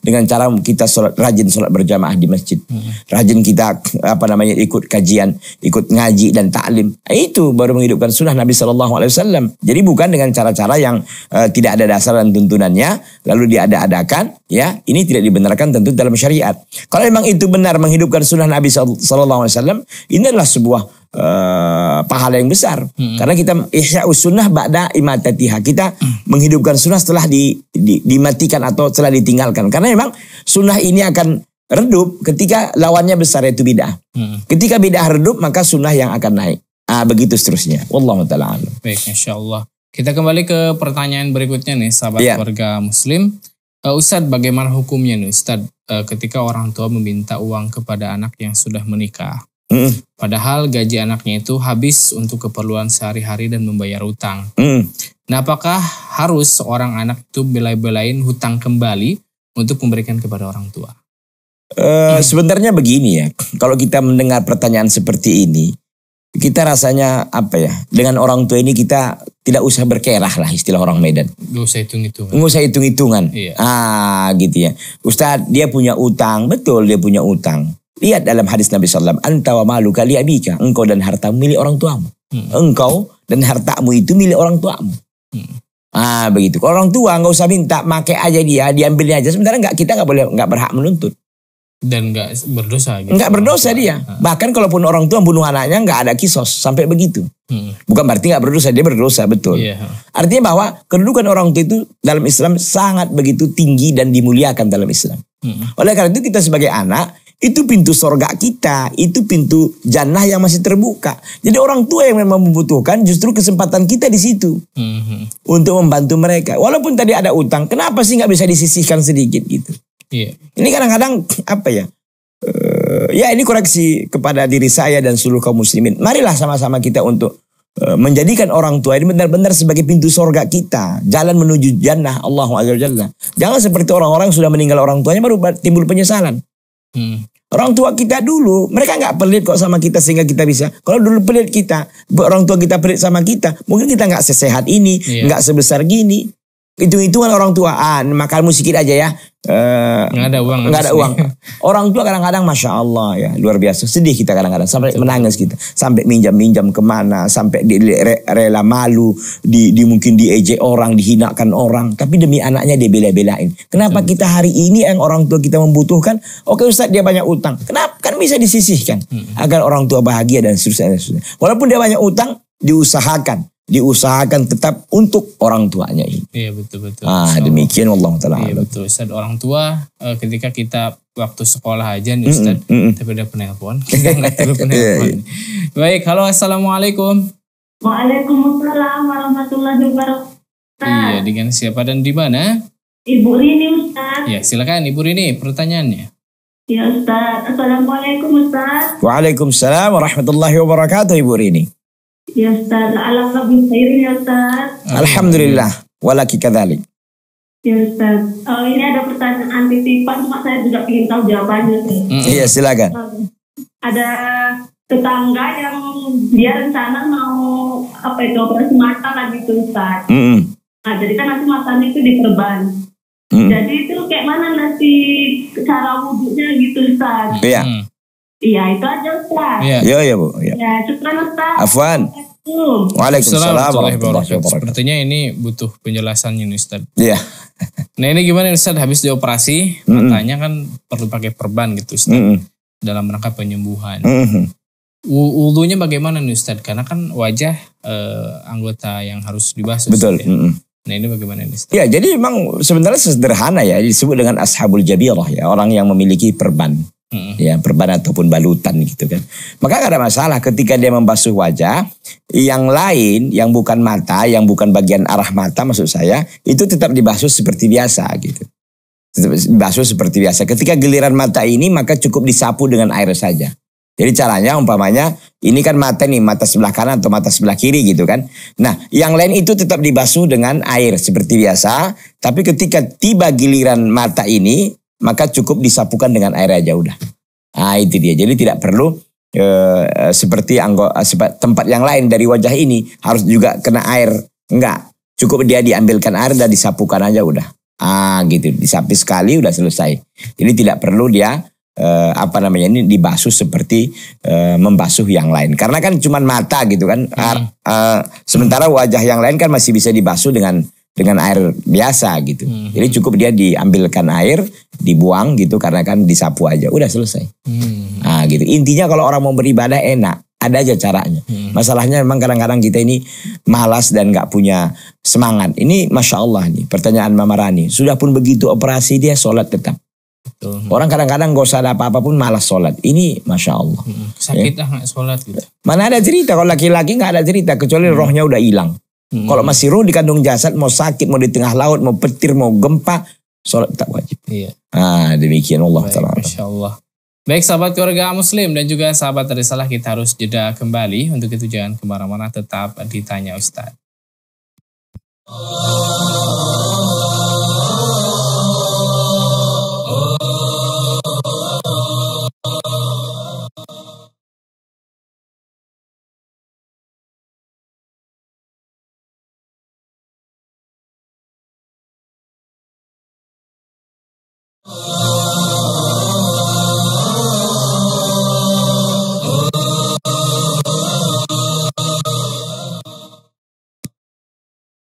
dengan cara kita sholat, rajin sholat berjamaah di masjid, hmm. rajin kita apa namanya ikut kajian, ikut ngaji dan taklim. Nah, itu baru menghidupkan sunnah Nabi SAW. Jadi bukan dengan cara-cara yang uh, tidak ada dasar dan tuntunannya, lalu diada-adakan Ya, ini tidak dibenarkan tentu dalam syariat. Kalau memang itu benar menghidupkan sunnah Nabi Sallallahu Alaihi Wasallam, ini adalah sebuah uh, pahala yang besar. Hmm. Karena kita ihya sunnah ba'da imatatiha. Kita hmm. menghidupkan sunnah setelah di, di, dimatikan atau setelah ditinggalkan. Karena memang sunnah ini akan redup ketika lawannya besar yaitu bid'ah. Hmm. Ketika bid'ah redup maka sunnah yang akan naik. Ah, begitu seterusnya. Wallahu taala Baik, insyaallah. Kita kembali ke pertanyaan berikutnya nih sahabat yeah. keluarga muslim. Uh, Ustadz, bagaimana hukumnya nih Ustadz uh, ketika orang tua meminta uang kepada anak yang sudah menikah? Mm. Padahal gaji anaknya itu habis untuk keperluan sehari-hari dan membayar utang. Mm. Nah apakah harus seorang anak itu belai-belain hutang kembali untuk memberikan kepada orang tua? Uh, mm. Sebenarnya begini ya, kalau kita mendengar pertanyaan seperti ini, kita rasanya apa ya, dengan orang tua ini kita tidak usah berkerah lah istilah orang Medan. Gak usah hitung-hitungan. Gak usah hitung-hitungan. Iya. Ah gitu ya. Ustadz dia punya utang. Betul dia punya utang. Lihat dalam hadis Nabi SAW. Anta wa malu kali abika. Engkau dan harta milik orang tuamu. Hmm. Engkau dan hartamu itu milik orang tuamu. Hmm. Ah begitu. orang tua nggak usah minta, pakai aja dia, diambilnya aja. Sementara nggak kita nggak boleh nggak berhak menuntut dan nggak berdosa gitu. nggak berdosa dia nah. bahkan kalaupun orang tua bunuh anaknya nggak ada kisos sampai begitu hmm. bukan berarti nggak berdosa dia berdosa betul yeah. artinya bahwa kedudukan orang tua itu dalam Islam sangat begitu tinggi dan dimuliakan dalam Islam hmm. oleh karena itu kita sebagai anak itu pintu sorga kita itu pintu jannah yang masih terbuka jadi orang tua yang memang membutuhkan justru kesempatan kita di situ hmm. hmm. untuk membantu mereka walaupun tadi ada utang kenapa sih nggak bisa disisihkan sedikit gitu Yeah. Ini kadang-kadang apa ya? Uh, ya ini koreksi kepada diri saya dan seluruh kaum muslimin. Marilah sama-sama kita untuk uh, menjadikan orang tua ini benar-benar sebagai pintu sorga kita, jalan menuju jannah Allah jalla. Jangan seperti orang-orang sudah meninggal orang tuanya baru timbul penyesalan. Hmm. Orang tua kita dulu, mereka nggak pelit kok sama kita sehingga kita bisa. Kalau dulu pelit kita, orang tua kita pelit sama kita, mungkin kita nggak sesehat ini, iya. nggak yeah. sebesar gini. Itu hitungan orang tua, ah makan sedikit aja ya. Eh, nggak ada uang nggak ada uang orang tua kadang-kadang masya Allah ya luar biasa sedih kita kadang-kadang sampai Betul. menangis kita sampai minjam-minjam kemana sampai di, re, rela malu di, di mungkin diejek orang dihinakan orang tapi demi anaknya dia bela-belain kenapa Betul. kita hari ini yang orang tua kita membutuhkan oke ustad dia banyak utang kenapa kan bisa disisihkan hmm. agar orang tua bahagia dan seterusnya walaupun dia banyak utang diusahakan diusahakan tetap untuk orang tuanya ini. Iya betul betul. Ah so, demikian Allah taala. Iya betul. Ustaz orang tua uh, ketika kita waktu sekolah aja nih Ustaz, mm -mm, mm tapi ada penelpon. Kita nggak perlu penelpon. Iya, iya. Baik, halo assalamualaikum. Waalaikumsalam warahmatullahi wabarakatuh. Iya, dengan siapa dan di mana? Ibu Rini Ustaz. Ya, silakan Ibu Rini pertanyaannya. Ya Ustaz, Assalamualaikum Ustaz. Waalaikumsalam warahmatullahi wabarakatuh Ibu Rini. Ya Ustaz, alhamdulillah bin ya Ustaz. Alhamdulillah, walaki kadhalik. Ya Ustaz, oh, ini ada pertanyaan titipan, cuma saya juga ingin tahu jawabannya. Mm, iya, silakan. Ada tetangga yang dia rencana mau apa itu operasi mata kan gitu Ustaz. Mm -hmm. Nah, jadi kan nanti matanya itu diperban. Mm -hmm. Jadi itu kayak mana nanti cara wujudnya gitu Ustaz. Iya. Mm. Iya, itu aja Ustaz. Iya, iya ya, Bu. Iya, ya, syukran Ustaz. Afwan. Waalaikumsalam warahmatullahi wabarakatuh. Sepertinya ini butuh penjelasan ini Ustaz. Iya. Nah ini gimana Ustaz habis dioperasi mm hmm katanya kan perlu pakai perban gitu Ustaz. Mm hmm Dalam rangka penyembuhan. Mm hmm Wudhunya bagaimana nih Ustaz? Karena kan wajah eh, anggota yang harus dibahas Ustaz, Betul. Ya? Mm hmm Nah ini bagaimana nih Ustaz? Ya jadi memang sebenarnya sederhana ya disebut dengan ashabul jabirah ya orang yang memiliki perban hmm. ya perban ataupun balutan gitu kan. Maka gak ada masalah ketika dia membasuh wajah, yang lain yang bukan mata, yang bukan bagian arah mata maksud saya, itu tetap dibasuh seperti biasa gitu. Tetap dibasuh seperti biasa. Ketika geliran mata ini maka cukup disapu dengan air saja. Jadi caranya umpamanya ini kan mata nih mata sebelah kanan atau mata sebelah kiri gitu kan. Nah yang lain itu tetap dibasuh dengan air seperti biasa. Tapi ketika tiba giliran mata ini maka cukup disapukan dengan air aja udah. Nah itu dia. Jadi tidak perlu e, seperti anggota eh, tempat yang lain dari wajah ini harus juga kena air. Enggak. Cukup dia diambilkan air dan disapukan aja udah. Ah gitu. Disapu sekali udah selesai. Jadi tidak perlu dia e, apa namanya ini dibasuh seperti e, membasuh yang lain. Karena kan cuma mata gitu kan. Hmm. sementara wajah yang lain kan masih bisa dibasuh dengan dengan air biasa gitu. Hmm. Jadi cukup dia diambilkan air, dibuang gitu karena kan disapu aja, udah selesai. Hmm. Nah gitu. Intinya kalau orang mau beribadah enak, ada aja caranya. Hmm. Masalahnya memang kadang-kadang kita ini malas dan nggak punya semangat. Ini masya Allah nih pertanyaan Mama Rani. Sudah pun begitu operasi dia sholat tetap. Betul. Orang kadang-kadang gak usah ada apa-apa pun malas sholat. Ini masya Allah. Hmm. Sakit ya. ah nggak sholat gitu. Mana ada cerita kalau laki-laki gak ada cerita kecuali hmm. rohnya udah hilang. Hmm. Kalau masih ruh di kandung jasad, mau sakit, mau di tengah laut, mau petir, mau gempa, sholat tak wajib. Iya. Ah, demikian Allah Baik, Ta'ala. Masya Allah. Baik sahabat keluarga muslim dan juga sahabat dari salah kita harus jeda kembali. Untuk itu jangan kemana-mana tetap ditanya Ustaz. Oh.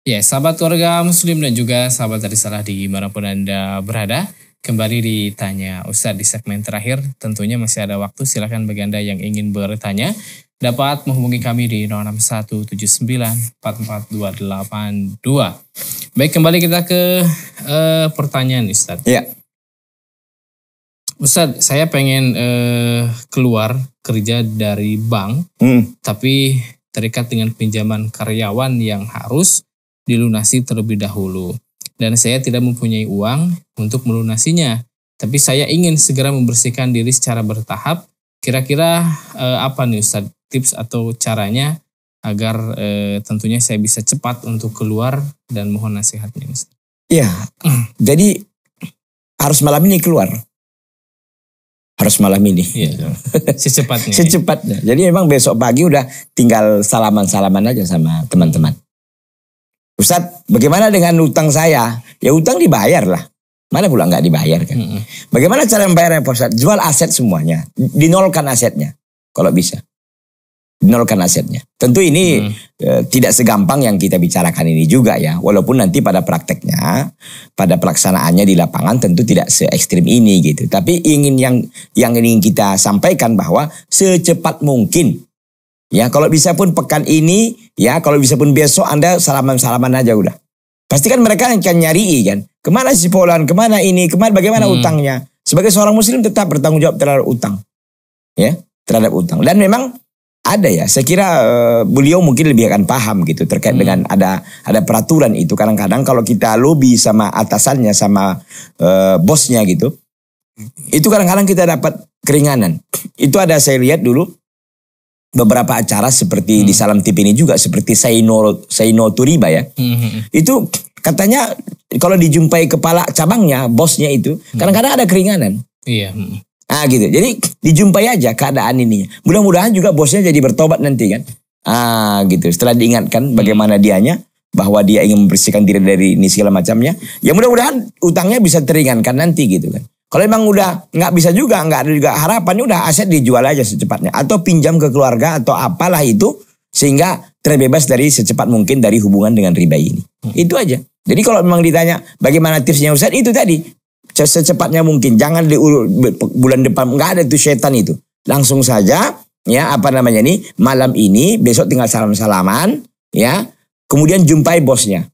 Ya, sahabat keluarga muslim dan juga sahabat dari salah di manapun Anda berada, kembali ditanya Ustadz di segmen terakhir, tentunya masih ada waktu, silakan bagi Anda yang ingin bertanya, dapat menghubungi kami di 0617944282. Baik, kembali kita ke uh, pertanyaan Ustadz. Ya. Ustadz, saya pengen uh, keluar kerja dari bank, hmm. tapi terikat dengan pinjaman karyawan yang harus dilunasi terlebih dahulu. Dan saya tidak mempunyai uang untuk melunasinya, tapi saya ingin segera membersihkan diri secara bertahap. Kira-kira eh, apa nih Ustadz tips atau caranya agar eh, tentunya saya bisa cepat untuk keluar dan mohon nasihatnya Ustadz. Iya, jadi harus malam ini keluar harus malam ini. Iya, secepatnya. secepatnya. Jadi memang besok pagi udah tinggal salaman-salaman aja sama teman-teman. Ustad, bagaimana dengan utang saya? Ya utang dibayar lah. Mana pula nggak dibayar kan? -hmm. Bagaimana cara membayarnya Pak Ustadz? Jual aset semuanya. Dinolkan asetnya. Kalau bisa. Dinolkan asetnya. Tentu ini mm. e, tidak segampang yang kita bicarakan ini juga ya. Walaupun nanti pada prakteknya, pada pelaksanaannya di lapangan tentu tidak se ekstrim ini gitu. Tapi ingin yang yang ingin kita sampaikan bahwa secepat mungkin Ya kalau bisa pun pekan ini, ya kalau bisa pun besok Anda salaman-salaman aja udah. Pasti kan mereka akan nyari kan. Kemana si Polan, kemana ini, kemana bagaimana hmm. utangnya. Sebagai seorang muslim tetap bertanggung jawab terhadap utang. Ya, terhadap utang. Dan memang ada ya. Saya kira uh, beliau mungkin lebih akan paham gitu terkait hmm. dengan ada ada peraturan itu kadang-kadang kalau kita lobby sama atasannya sama uh, bosnya gitu. Itu kadang-kadang kita dapat keringanan. Itu ada saya lihat dulu beberapa acara seperti hmm. di Salam TV ini juga seperti Saino Saino Turiba ya. Hmm. Itu katanya kalau dijumpai kepala cabangnya, bosnya itu hmm. kadang-kadang ada keringanan. Iya. Hmm. Ah gitu. Jadi dijumpai aja keadaan ini. Mudah-mudahan juga bosnya jadi bertobat nanti kan. Ah gitu. Setelah diingatkan hmm. bagaimana dianya bahwa dia ingin membersihkan diri dari ini segala macamnya, ya mudah-mudahan utangnya bisa teringankan nanti gitu kan. Kalau emang udah nggak bisa juga, nggak ada juga harapannya udah aset dijual aja secepatnya. Atau pinjam ke keluarga atau apalah itu. Sehingga terbebas dari secepat mungkin dari hubungan dengan riba ini. Hmm. Itu aja. Jadi kalau memang ditanya bagaimana tipsnya Ustaz, itu tadi. Secepatnya mungkin. Jangan di bulan depan. Nggak ada tuh setan itu. Langsung saja ya apa namanya ini malam ini besok tinggal salam-salaman ya kemudian jumpai bosnya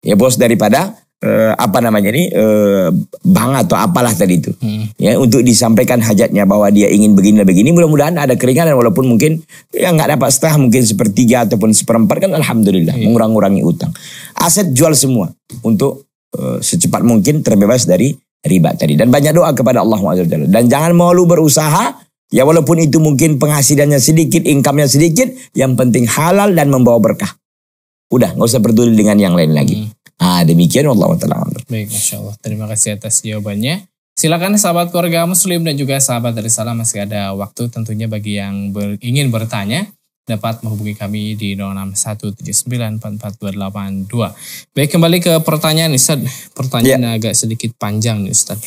ya bos daripada uh, apa namanya ini uh, eh, bank atau apalah tadi itu hmm. ya untuk disampaikan hajatnya bahwa dia ingin begini begini mudah-mudahan ada keringanan walaupun mungkin ya nggak dapat setengah mungkin sepertiga ataupun seperempat kan alhamdulillah hmm. Iya. mengurangi utang aset jual semua untuk uh, secepat mungkin terbebas dari riba tadi dan banyak doa kepada Allah SWT dan jangan malu berusaha Ya walaupun itu mungkin penghasilannya sedikit, income-nya sedikit, yang penting halal dan membawa berkah. Udah, nggak usah peduli dengan yang lain lagi. Hmm. Nah demikian Allah Baik, masya Allah. Terima kasih atas jawabannya. Silakan sahabat keluarga muslim dan juga sahabat dari salam masih ada waktu tentunya bagi yang ber, ingin bertanya dapat menghubungi kami di 0617944282. Baik kembali ke pertanyaan Ustaz. Pertanyaan ya. agak sedikit panjang nih Ustaz.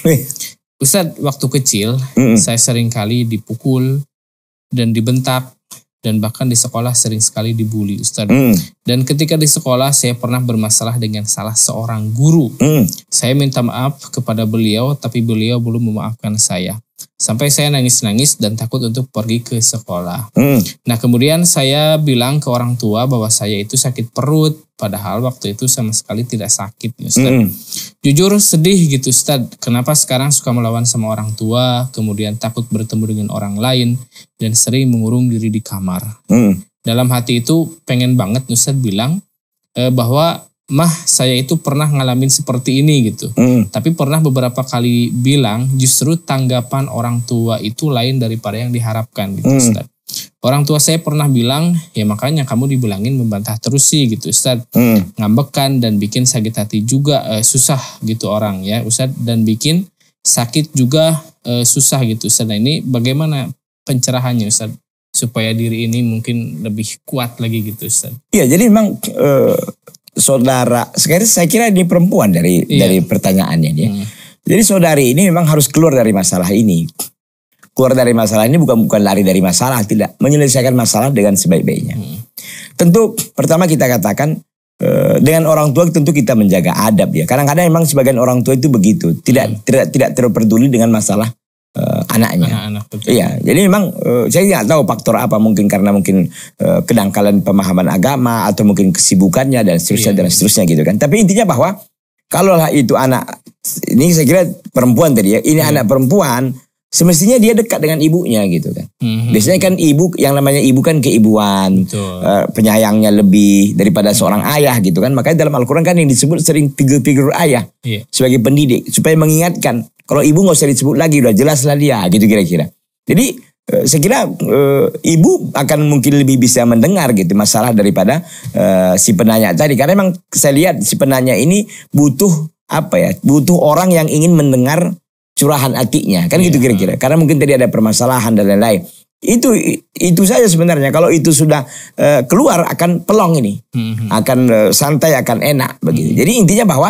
Ustaz, waktu kecil mm -mm. saya sering kali dipukul dan dibentak dan bahkan di sekolah sering sekali dibully Ustadz. Mm. Dan ketika di sekolah saya pernah bermasalah dengan salah seorang guru. Mm. Saya minta maaf kepada beliau tapi beliau belum memaafkan saya. Sampai saya nangis-nangis dan takut untuk pergi ke sekolah. Hmm. Nah kemudian saya bilang ke orang tua bahwa saya itu sakit perut. Padahal waktu itu sama sekali tidak sakit. Ya, Ustaz. Hmm. Jujur sedih gitu Ustaz. Kenapa sekarang suka melawan sama orang tua. Kemudian takut bertemu dengan orang lain. Dan sering mengurung diri di kamar. Hmm. Dalam hati itu pengen banget Ustaz bilang. Eh, bahwa mah saya itu pernah ngalamin seperti ini gitu. Mm. Tapi pernah beberapa kali bilang justru tanggapan orang tua itu lain daripada yang diharapkan gitu mm. Ustaz. Orang tua saya pernah bilang, ya makanya kamu dibilangin membantah terus sih gitu Ustaz. Mm. Ngambekan dan bikin sakit hati juga eh, susah gitu orang ya Ustaz. Dan bikin sakit juga eh, susah gitu Ustaz. Nah ini bagaimana pencerahannya Ustaz? supaya diri ini mungkin lebih kuat lagi gitu Ustaz. Iya, jadi memang e, saudara, sekarang saya kira ini perempuan dari iya. dari pertanyaannya dia. Hmm. Jadi saudari ini memang harus keluar dari masalah ini. Keluar dari masalah ini bukan bukan lari dari masalah, tidak menyelesaikan masalah dengan sebaik-baiknya. Hmm. Tentu pertama kita katakan eh, dengan orang tua tentu kita menjaga adab ya. Kadang-kadang memang sebagian orang tua itu begitu, tidak hmm. tidak tidak peduli dengan masalah uh, anaknya. Anak-anak. Iya, jadi memang uh, saya nggak tahu faktor apa mungkin karena mungkin uh, kedangkalan pemahaman agama atau mungkin kesibukannya dan seterusnya iya. dan seterusnya gitu kan. Tapi intinya bahwa kalau itu anak ini saya kira perempuan tadi ya, ini hmm. anak perempuan semestinya dia dekat dengan ibunya gitu kan. Mm-hmm. Biasanya kan ibu yang namanya ibu kan keibuan, uh, penyayangnya lebih daripada mm-hmm. seorang ayah gitu kan. Makanya dalam Al-Qur'an kan yang disebut sering figur-figur ayah yeah. sebagai pendidik supaya mengingatkan kalau ibu nggak usah disebut lagi udah jelas lah dia gitu kira-kira. Jadi eh, saya kira e, ibu akan mungkin lebih bisa mendengar gitu masalah daripada e, si penanya tadi karena memang saya lihat si penanya ini butuh apa ya butuh orang yang ingin mendengar curahan hatinya kan yeah. gitu iya. kira-kira karena mungkin tadi ada permasalahan dan lain-lain itu itu saja sebenarnya kalau itu sudah uh, keluar akan pelong ini mm-hmm. akan uh, santai akan enak begitu mm-hmm. jadi intinya bahwa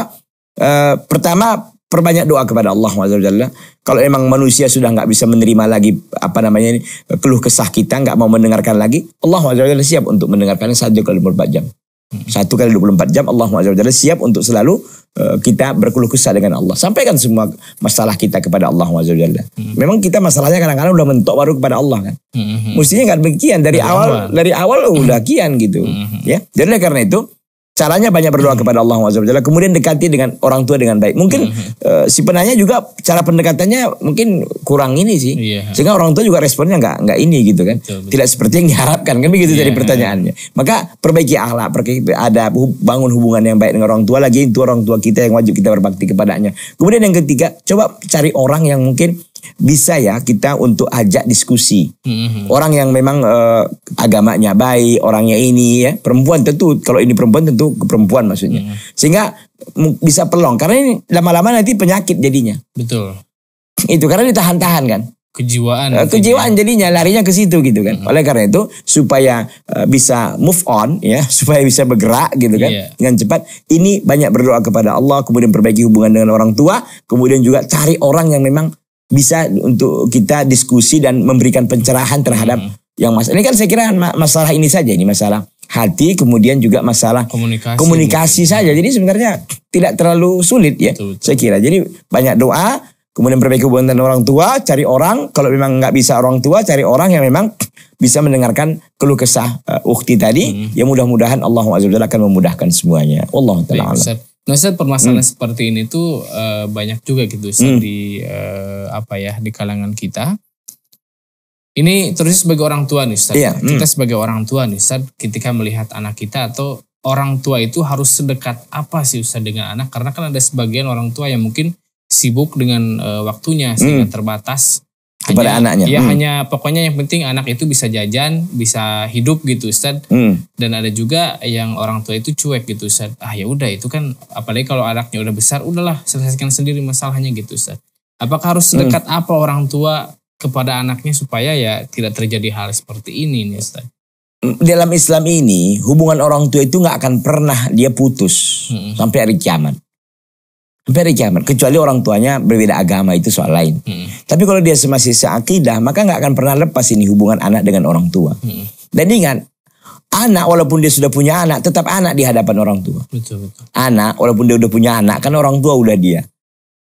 uh, pertama perbanyak doa kepada Allah Wajalla. Kalau emang manusia sudah nggak bisa menerima lagi apa namanya ini keluh kesah kita nggak mau mendengarkan lagi Allah Wajalla siap untuk mendengarkan satu kali 24 jam mm-hmm. satu kali 24 jam Allah Wajalla siap untuk selalu Eh, kita berkeluh kesah dengan Allah. Sampaikan semua masalah kita kepada Allah Wazalla. Hmm. Memang kita masalahnya kadang-kadang udah mentok baru kepada Allah kan. Hmm. hmm. Mestinya nggak demikian dari, awal, dari awal udah kian gitu. Hmm. hmm. Ya. Jadi karena itu Caranya banyak berdoa hmm. kepada Allah Subhanahu Kemudian dekati dengan orang tua dengan baik. Mungkin hmm. uh, si penanya juga cara pendekatannya mungkin kurang ini sih. Yeah. Sehingga orang tua juga responnya nggak nggak ini gitu kan. Betul, betul. Tidak seperti yang diharapkan kan begitu yeah. dari pertanyaannya. Maka perbaiki akhlak, perbaiki ada bangun hubungan yang baik dengan orang tua lagi itu orang tua kita yang wajib kita berbakti kepadanya. Kemudian yang ketiga, coba cari orang yang mungkin bisa ya kita untuk ajak diskusi mm-hmm. orang yang memang uh, agamanya baik orangnya ini ya perempuan tentu kalau ini perempuan tentu ke perempuan maksudnya mm-hmm. sehingga bisa pelong karena ini lama-lama nanti penyakit jadinya betul itu karena ditahan-tahan kan kejiwaan eh, kejiwaan jadinya larinya ke situ gitu kan mm-hmm. oleh karena itu supaya uh, bisa move on ya supaya bisa bergerak gitu kan yeah. dengan cepat ini banyak berdoa kepada Allah kemudian perbaiki hubungan dengan orang tua kemudian juga cari orang yang memang bisa untuk kita diskusi dan memberikan pencerahan terhadap hmm. yang mas Ini kan saya kira masalah ini saja ini masalah hati kemudian juga masalah komunikasi, komunikasi saja. Jadi sebenarnya tidak terlalu sulit ya betul, betul. saya kira. Jadi banyak doa, kemudian perbaiki hubungan dengan orang tua, cari orang kalau memang nggak bisa orang tua cari orang yang memang bisa mendengarkan keluh kesah uh, eh, ukti tadi. Hmm. Ya mudah-mudahan Allah Azza akan memudahkan semuanya. Allah taala. Maksudnya nah, permasalahan hmm. seperti ini tuh uh, banyak juga gitu hmm. di uh, apa ya di kalangan kita. Ini terus sebagai orang tua nih Ustaz. Iya. Hmm. Kita sebagai orang tua nih Ustaz ketika melihat anak kita atau orang tua itu harus sedekat apa sih Ustaz dengan anak? Karena kan ada sebagian orang tua yang mungkin sibuk dengan uh, waktunya sehingga hmm. terbatas kepada hanya, anaknya. ya hmm. hanya pokoknya yang penting anak itu bisa jajan, bisa hidup gitu Ustaz. Hmm. Dan ada juga yang orang tua itu cuek gitu Ustaz. Ah ya udah itu kan apalagi kalau anaknya udah besar udahlah selesaikan sendiri masalahnya gitu Ustaz. Apakah harus hmm. sedekat hmm. apa orang tua kepada anaknya supaya ya tidak terjadi hal seperti ini nih Ustaz? Hmm, dalam Islam ini hubungan orang tua itu nggak akan pernah dia putus hmm. sampai hari kiamat very Kecuali orang tuanya berbeda agama itu soal lain. Hmm. Tapi kalau dia masih seakidah maka nggak akan pernah lepas ini hubungan anak dengan orang tua. Hmm. Dan ingat, anak walaupun dia sudah punya anak tetap anak di hadapan orang tua. Betul, betul. Anak walaupun dia udah punya anak kan orang tua udah dia.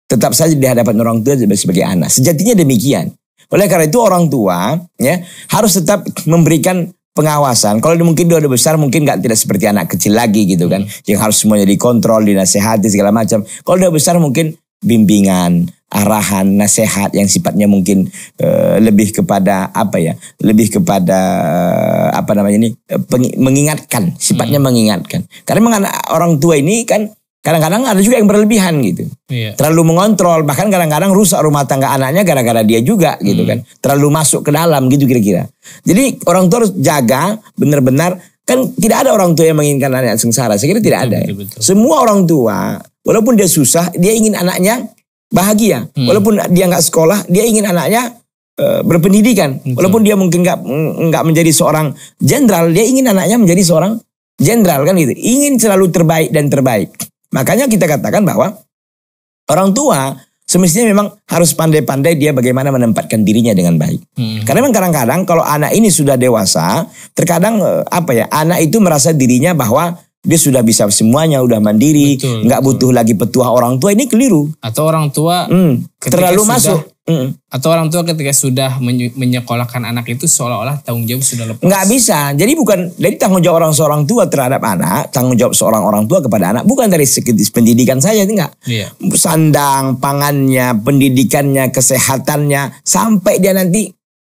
Tetap saja di hadapan orang tua sebagai anak. Sejatinya demikian. Oleh karena itu orang tua ya harus tetap memberikan pengawasan. Kalau mungkin dia udah besar mungkin nggak tidak seperti anak kecil lagi gitu kan. Hmm. Yang harus semuanya dikontrol, dinasehati segala macam. Kalau udah besar mungkin bimbingan, arahan, nasihat yang sifatnya mungkin uh, lebih kepada apa ya? Lebih kepada uh, apa namanya ini? Uh, mengingatkan, sifatnya hmm. mengingatkan. Karena orang tua ini kan Kadang-kadang ada juga yang berlebihan gitu. Iya. Terlalu mengontrol, bahkan kadang-kadang rusak rumah tangga anaknya gara-gara dia juga gitu hmm. kan. Terlalu masuk ke dalam gitu kira-kira. Jadi orang tua harus jaga benar-benar kan tidak ada orang tua yang menginginkan anaknya sengsara. Saya kira tidak betul, ada. Ya. Betul, betul. Semua orang tua walaupun dia susah, dia ingin anaknya bahagia. Hmm. Walaupun dia nggak sekolah, dia ingin anaknya e, berpendidikan. Betul. Walaupun dia mungkin nggak nggak menjadi seorang jenderal, dia ingin anaknya menjadi seorang jenderal kan gitu. Ingin selalu terbaik dan terbaik. Makanya kita katakan bahwa orang tua semestinya memang harus pandai-pandai dia bagaimana menempatkan dirinya dengan baik. Hmm. Karena memang kadang-kadang kalau anak ini sudah dewasa, terkadang eh, apa ya, anak itu merasa dirinya bahwa dia sudah bisa semuanya, udah mandiri, nggak butuh lagi petua orang tua ini keliru. Atau orang tua hmm, terlalu masuk Mm. Atau orang tua ketika sudah menyekolahkan anak itu seolah-olah tanggung jawab sudah lepas. Nggak bisa. Jadi bukan jadi tanggung jawab orang seorang tua terhadap anak, tanggung jawab seorang orang tua kepada anak bukan dari segi pendidikan saja enggak. Iya. Sandang, pangannya, pendidikannya, kesehatannya sampai dia nanti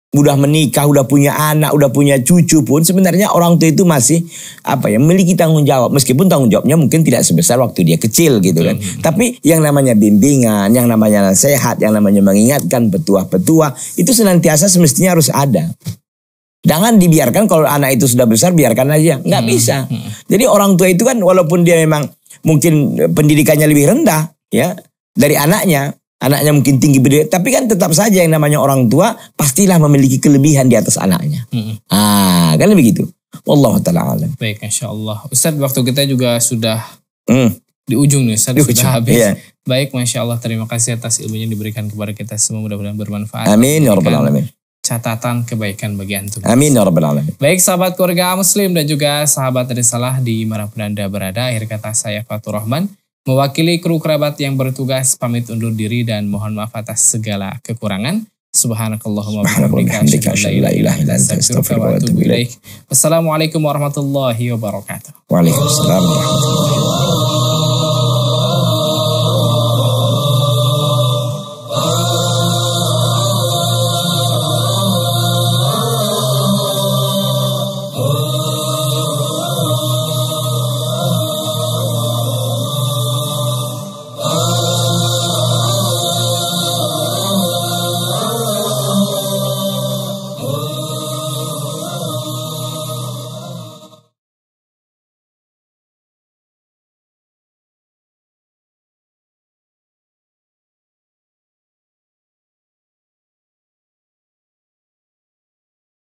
udah menikah, udah punya anak, udah punya cucu pun sebenarnya orang tua itu masih apa ya memiliki tanggung jawab meskipun tanggung jawabnya mungkin tidak sebesar waktu dia kecil gitu kan. Hmm. Tapi yang namanya bimbingan, yang namanya sehat, yang namanya mengingatkan petua-petua itu senantiasa semestinya harus ada. Jangan dibiarkan kalau anak itu sudah besar biarkan aja. Nggak hmm. bisa. Hmm. Jadi orang tua itu kan walaupun dia memang mungkin pendidikannya lebih rendah ya dari anaknya, anaknya mungkin tinggi berdiri, tapi kan tetap saja yang namanya orang tua pastilah memiliki kelebihan di atas anaknya. Hmm. Ah, kan begitu. Allah taala alam. Baik, Allah Ustaz, waktu kita juga sudah hmm. di ujung nih, Ustaz, di sudah habis. Iya. Baik, masya Allah. Terima kasih atas ilmunya yang diberikan kepada kita semua. Mudah-mudahan bermanfaat. Amin. Ya Rabbal Alamin catatan kebaikan bagi antum. Amin ya rabbal alamin. Baik sahabat keluarga muslim dan juga sahabat risalah di mana pun Anda berada. Akhir kata saya Fatur Rahman. Mewakili kru kerabat yang bertugas pamit undur diri dan mohon maaf atas segala kekurangan. Subhanakallahumma bihamdika Wassalamualaikum warahmatullahi wabarakatuh. Waalaikumsalam warahmatullahi wabarakatuh.